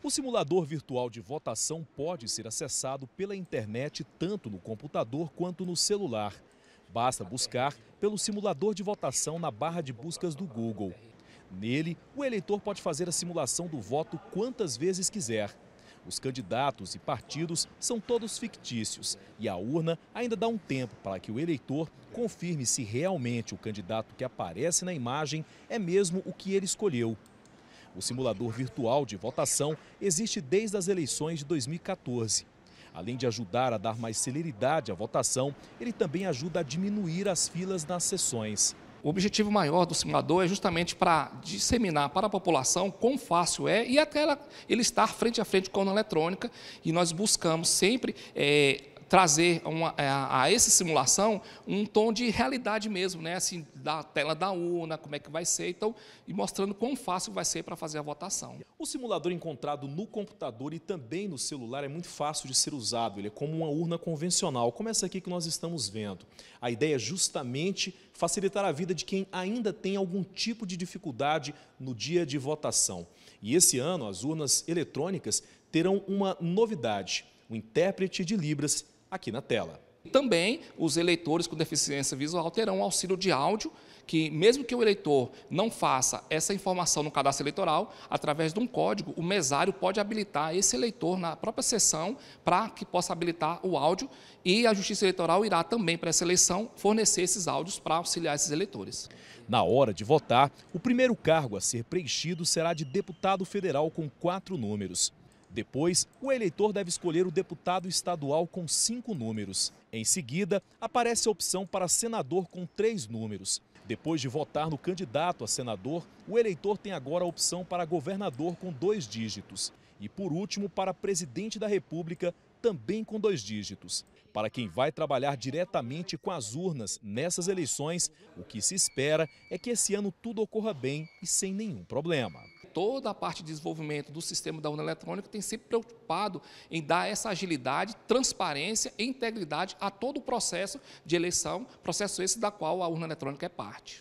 O simulador virtual de votação pode ser acessado pela internet tanto no computador quanto no celular. Basta buscar pelo simulador de votação na barra de buscas do Google. Nele, o eleitor pode fazer a simulação do voto quantas vezes quiser. Os candidatos e partidos são todos fictícios e a urna ainda dá um tempo para que o eleitor confirme se realmente o candidato que aparece na imagem é mesmo o que ele escolheu. O simulador virtual de votação existe desde as eleições de 2014. Além de ajudar a dar mais celeridade à votação, ele também ajuda a diminuir as filas nas sessões. O objetivo maior do simulador é justamente para disseminar para a população quão fácil é e até ela, ele estar frente a frente com a urna eletrônica. E nós buscamos sempre é, trazer uma, é, a, a, essa simulação um tom de realidade mesmo, né? assim, da tela da urna, como é que vai ser, então, e mostrando quão fácil vai ser para fazer a votação. O simulador encontrado no computador e também no celular é muito fácil de ser usado, ele é como uma urna convencional, como essa aqui que nós estamos vendo. A ideia é justamente facilitar a vida de quem ainda tem algum tipo de dificuldade no dia de votação. E esse ano, as urnas eletrônicas terão uma novidade, o intérprete de Libras aqui na tela. Também os eleitores com deficiência visual terão auxílio de áudio, que mesmo que o eleitor não faça essa informação no cadastro eleitoral, através de um código, o mesário pode habilitar esse eleitor na própria sessão para que possa habilitar o áudio e a Justiça Eleitoral irá também para essa eleição fornecer esses áudios para auxiliar esses eleitores. Na hora de votar, o primeiro cargo a ser preenchido será de deputado federal com quatro números. Depois, o eleitor deve escolher o deputado estadual com cinco números. Em seguida, aparece a opção para senador com três números. Depois de votar no candidato a senador, o eleitor tem agora a opção para governador com dois dígitos. E, por último, para presidente da República, também com dois dígitos. Para quem vai trabalhar diretamente com as urnas nessas eleições, o que se espera é que esse ano tudo ocorra bem e sem nenhum problema toda a parte de desenvolvimento do sistema da urna eletrônica tem sempre preocupado em dar essa agilidade, transparência e integridade a todo o processo de eleição, processo esse da qual a urna eletrônica é parte.